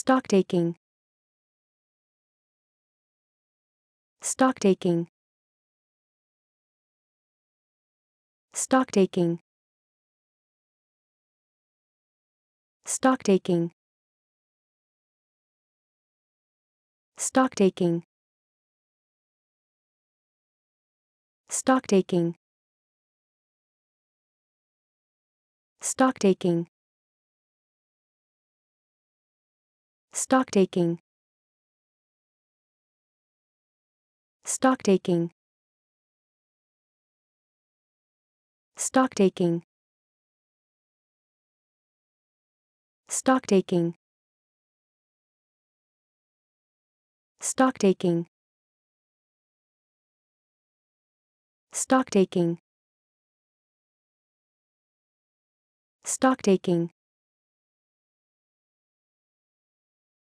Stocktaking. Stocktaking. Stocktaking. Stocktaking. Stocktaking. Stocktaking. Stocktaking. Stocktaking. Stocktaking. Stocktaking. Stocktaking. Stocktaking. Stocktaking. Stocktaking.